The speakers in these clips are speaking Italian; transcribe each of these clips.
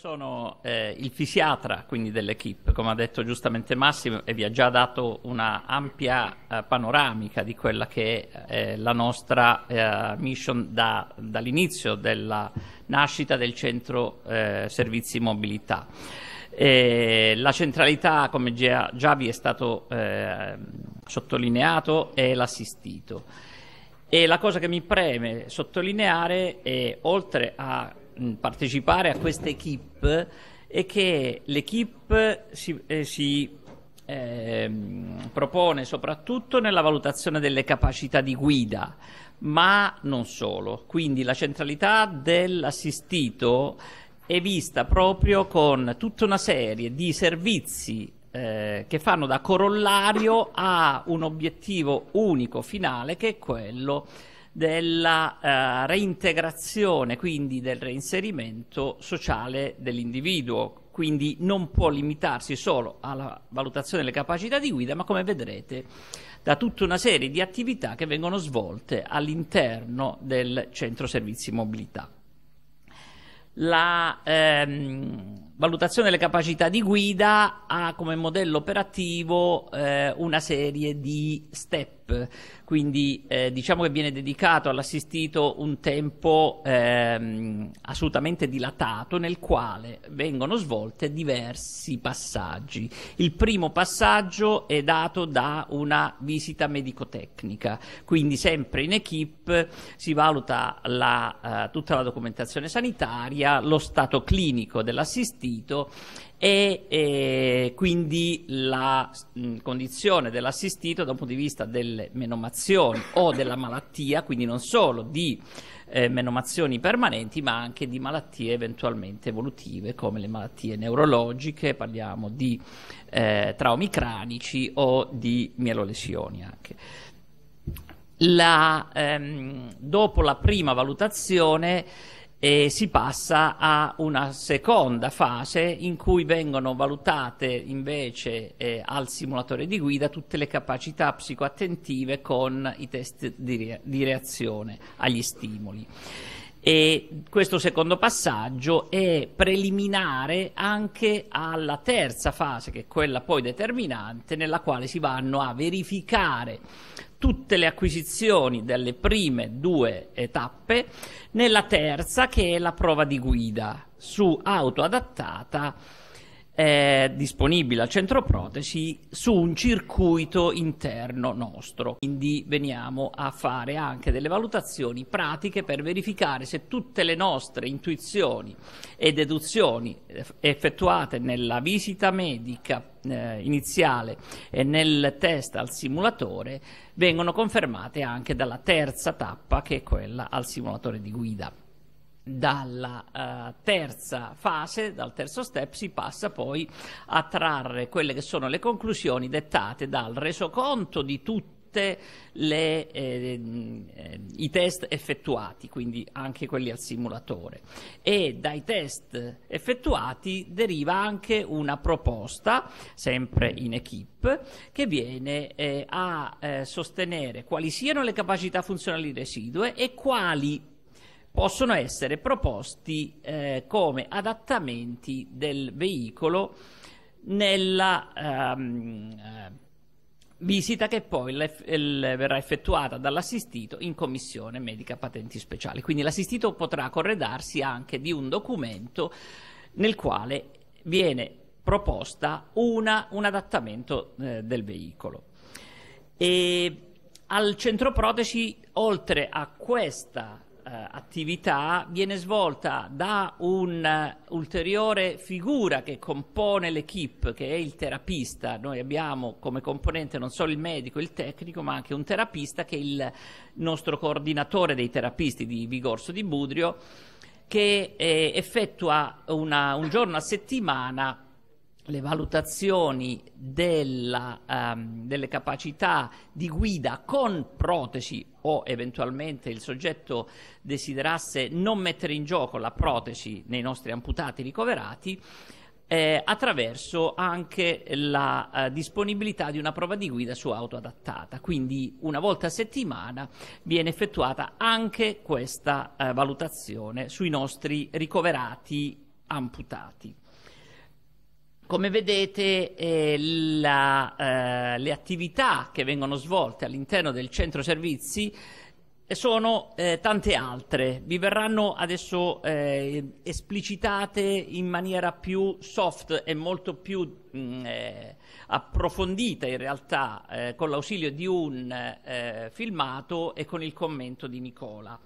sono eh, il fisiatra quindi dell'equipe, come ha detto giustamente Massimo e vi ha già dato una ampia eh, panoramica di quella che è eh, la nostra eh, mission da, dall'inizio della nascita del centro eh, servizi mobilità. E la centralità, come già, già vi è stato eh, sottolineato, è l'assistito. E la cosa che mi preme sottolineare è, oltre a partecipare a questa equip è che l'equip si, eh, si eh, propone soprattutto nella valutazione delle capacità di guida, ma non solo. Quindi la centralità dell'assistito è vista proprio con tutta una serie di servizi eh, che fanno da corollario a un obiettivo unico finale che è quello di della eh, reintegrazione, quindi del reinserimento sociale dell'individuo. Quindi non può limitarsi solo alla valutazione delle capacità di guida, ma come vedrete da tutta una serie di attività che vengono svolte all'interno del centro servizi mobilità. La, ehm, valutazione delle capacità di guida ha come modello operativo eh, una serie di step, quindi eh, diciamo che viene dedicato all'assistito un tempo eh, assolutamente dilatato nel quale vengono svolte diversi passaggi. Il primo passaggio è dato da una visita medico-tecnica, quindi sempre in equip si valuta la, eh, tutta la documentazione sanitaria, lo stato clinico dell'assistito, assistito e eh, quindi la mh, mm, condizione dell'assistito dal punto di vista delle menomazioni o della malattia, quindi non solo di eh, menomazioni permanenti, ma anche di malattie eventualmente evolutive come le malattie neurologiche, parliamo di eh, traumi cranici o di mielolesioni anche. La, ehm, dopo la prima valutazione e si passa a una seconda fase in cui vengono valutate invece eh, al simulatore di guida tutte le capacità psicoattentive con i test di, re di reazione agli stimoli. E questo secondo passaggio è preliminare anche alla terza fase, che è quella poi determinante, nella quale si vanno a verificare tutte le acquisizioni delle prime due tappe, nella terza che è la prova di guida su auto adattata è disponibile al centro protesi su un circuito interno nostro. Quindi veniamo a fare anche delle valutazioni pratiche per verificare se tutte le nostre intuizioni e deduzioni effettuate nella visita medica eh, iniziale e nel test al simulatore vengono confermate anche dalla terza tappa che è quella al simulatore di guida dalla eh, terza fase, dal terzo step, si passa poi a trarre quelle che sono le conclusioni dettate dal resoconto di tutti le, eh, eh, i test effettuati, quindi anche quelli al simulatore. E dai test effettuati deriva anche una proposta, sempre in equip, che viene eh, a eh, sostenere quali siano le capacità funzionali residue e quali possono essere proposti eh, come adattamenti del veicolo nella ehm, eh, visita che poi verrà effettuata dall'assistito in commissione medica patenti speciali. Quindi l'assistito potrà corredarsi anche di un documento nel quale viene proposta una, un adattamento eh, del veicolo. E al centro protesi, oltre a questa eh, attività viene svolta da un'ulteriore eh, figura che compone l'equipe, che è il terapista. Noi abbiamo come componente non solo il medico, il tecnico, ma anche un terapista che è il nostro coordinatore dei terapisti di Vigorso di Budrio, che eh, effettua una, un giorno a settimana le valutazioni della, um, delle capacità di guida con protesi o eventualmente il soggetto desiderasse non mettere in gioco la protesi nei nostri amputati ricoverati eh, attraverso anche la eh, disponibilità di una prova di guida su auto adattata. Quindi una volta a settimana viene effettuata anche questa eh, valutazione sui nostri ricoverati amputati. Come vedete eh, la, eh, le attività che vengono svolte all'interno del centro servizi sono eh, tante altre, vi verranno adesso eh, esplicitate in maniera più soft e molto più mh, mm, eh, approfondita in realtà eh, con l'ausilio di un filmato e con il commento di Nicola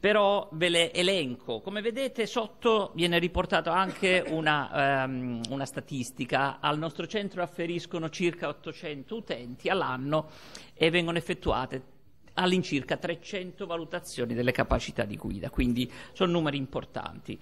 però ve le elenco. Come vedete sotto viene riportata anche una, ehm, una, statistica. Al nostro centro afferiscono circa 800 utenti all'anno e vengono effettuate all'incirca 300 valutazioni delle capacità di guida, quindi sono numeri importanti.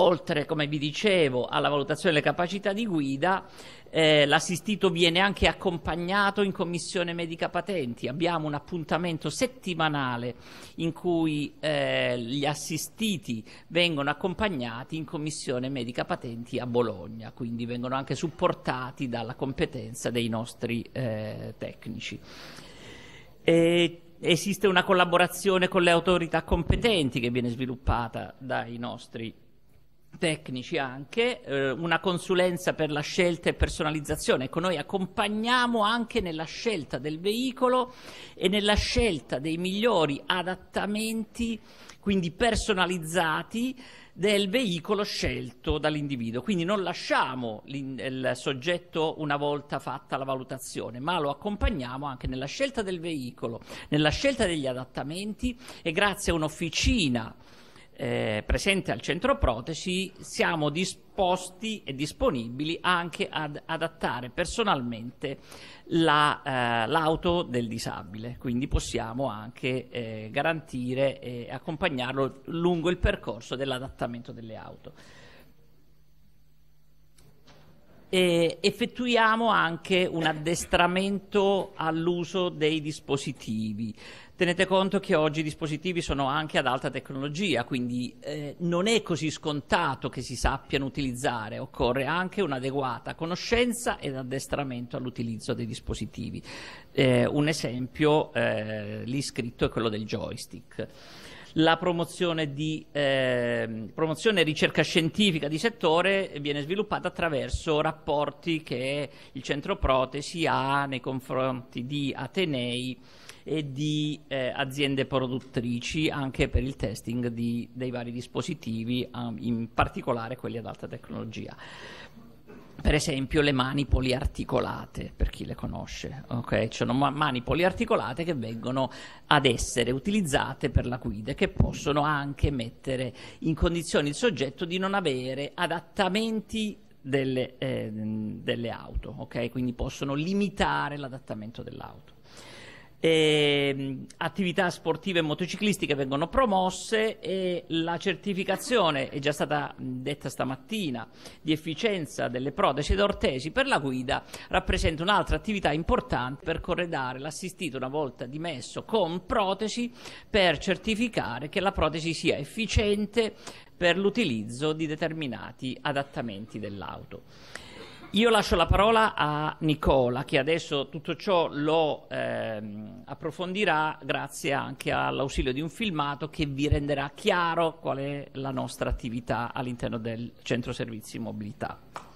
Oltre, come vi dicevo, alla valutazione delle capacità di guida, eh, l'assistito viene anche accompagnato in commissione medica patenti. Abbiamo un appuntamento settimanale in cui eh, gli assistiti vengono accompagnati in commissione medica patenti a Bologna, quindi vengono anche supportati dalla competenza dei nostri eh, tecnici. E esiste una collaborazione con le autorità competenti che viene sviluppata dai nostri tecnici anche, eh, una consulenza per la scelta e personalizzazione. Ecco, noi accompagniamo anche nella scelta del veicolo e nella scelta dei migliori adattamenti, quindi personalizzati, del veicolo scelto dall'individuo. Quindi non lasciamo il soggetto una volta fatta la valutazione, ma lo accompagniamo anche nella scelta del veicolo, nella scelta degli adattamenti e grazie a un'officina eh, presente al centro protesi, siamo disposti e disponibili anche ad adattare personalmente la, eh, l'auto del disabile, quindi possiamo anche eh, garantire e accompagnarlo lungo il percorso dell'adattamento delle auto. E effettuiamo anche un addestramento all'uso dei dispositivi. Tenete conto che oggi i dispositivi sono anche ad alta tecnologia, quindi eh, non è così scontato che si sappiano utilizzare, occorre anche un'adeguata conoscenza ed addestramento all'utilizzo dei dispositivi. Eh, un esempio eh, lì scritto è quello del joystick la promozione, di, eh, promozione e ricerca scientifica di settore viene sviluppata attraverso rapporti che il centro protesi ha nei confronti di Atenei e di eh, aziende produttrici anche per il testing di, dei vari dispositivi, ah, in particolare quelli ad alta tecnologia per esempio le mani poliarticolate, per chi le conosce, ok? Cioè mani poliarticolate che vengono ad essere utilizzate per la guida e che possono anche mettere in condizione il soggetto di non avere adattamenti delle, eh, delle auto, ok? Quindi possono limitare l'adattamento dell'auto eh, attività sportive e motociclistiche vengono promosse e la certificazione è già stata detta stamattina di efficienza delle protesi ed ortesi per la guida rappresenta un'altra attività importante per corredare l'assistito una volta dimesso con protesi per certificare che la protesi sia efficiente per l'utilizzo di determinati adattamenti dell'auto. Io lascio la parola a Nicola che adesso tutto ciò lo ehm, approfondirà grazie anche all'ausilio di un filmato che vi renderà chiaro qual è la nostra attività all'interno del centro servizi mobilità.